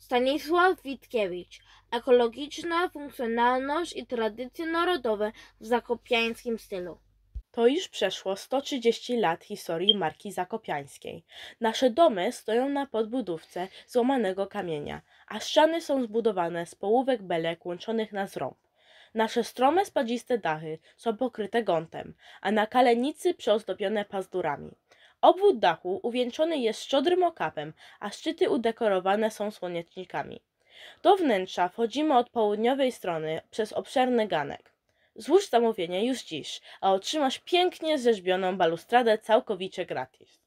Stanisław Witkiewicz. Ekologiczna funkcjonalność i tradycje narodowe w zakopiańskim stylu. To już przeszło 130 lat historii marki zakopiańskiej. Nasze domy stoją na podbudówce złamanego kamienia, a ściany są zbudowane z połówek belek łączonych na zrąb. Nasze strome, spadziste dachy są pokryte gątem, a na kalenicy przeozdobione pazdurami. Obwód dachu uwieńczony jest szczodrym okapem, a szczyty udekorowane są słonecznikami. Do wnętrza wchodzimy od południowej strony przez obszerny ganek. Złóż zamówienie już dziś, a otrzymasz pięknie zrzeźbioną balustradę całkowicie gratis.